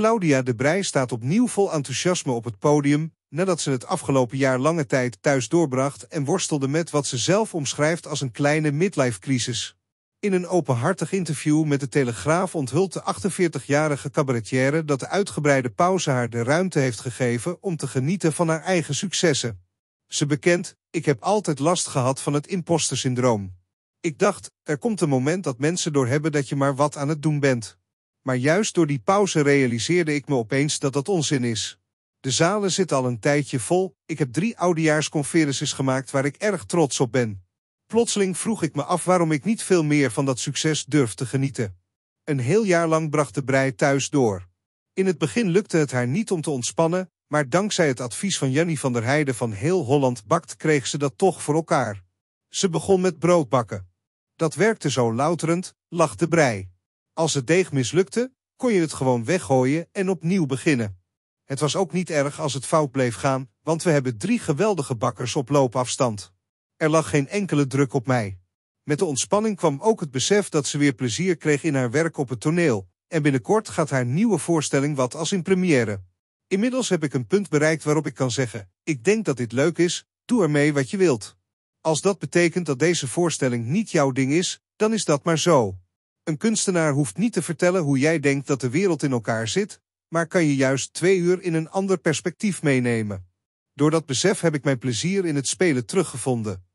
Claudia de Brij staat opnieuw vol enthousiasme op het podium, nadat ze het afgelopen jaar lange tijd thuis doorbracht en worstelde met wat ze zelf omschrijft als een kleine midlife-crisis. In een openhartig interview met de Telegraaf onthult de 48-jarige cabaretière dat de uitgebreide pauze haar de ruimte heeft gegeven om te genieten van haar eigen successen. Ze bekent, ik heb altijd last gehad van het impostersyndroom. Ik dacht, er komt een moment dat mensen doorhebben dat je maar wat aan het doen bent. Maar juist door die pauze realiseerde ik me opeens dat dat onzin is. De zalen zitten al een tijdje vol, ik heb drie oudejaarsconferences gemaakt waar ik erg trots op ben. Plotseling vroeg ik me af waarom ik niet veel meer van dat succes durf te genieten. Een heel jaar lang bracht de brei thuis door. In het begin lukte het haar niet om te ontspannen, maar dankzij het advies van Jannie van der Heijden van Heel Holland Bakt kreeg ze dat toch voor elkaar. Ze begon met brood bakken. Dat werkte zo louterend, lachte brei. Als het deeg mislukte, kon je het gewoon weggooien en opnieuw beginnen. Het was ook niet erg als het fout bleef gaan, want we hebben drie geweldige bakkers op loopafstand. Er lag geen enkele druk op mij. Met de ontspanning kwam ook het besef dat ze weer plezier kreeg in haar werk op het toneel, en binnenkort gaat haar nieuwe voorstelling wat als in première. Inmiddels heb ik een punt bereikt waarop ik kan zeggen, ik denk dat dit leuk is, doe ermee wat je wilt. Als dat betekent dat deze voorstelling niet jouw ding is, dan is dat maar zo. Een kunstenaar hoeft niet te vertellen hoe jij denkt dat de wereld in elkaar zit, maar kan je juist twee uur in een ander perspectief meenemen. Door dat besef heb ik mijn plezier in het spelen teruggevonden.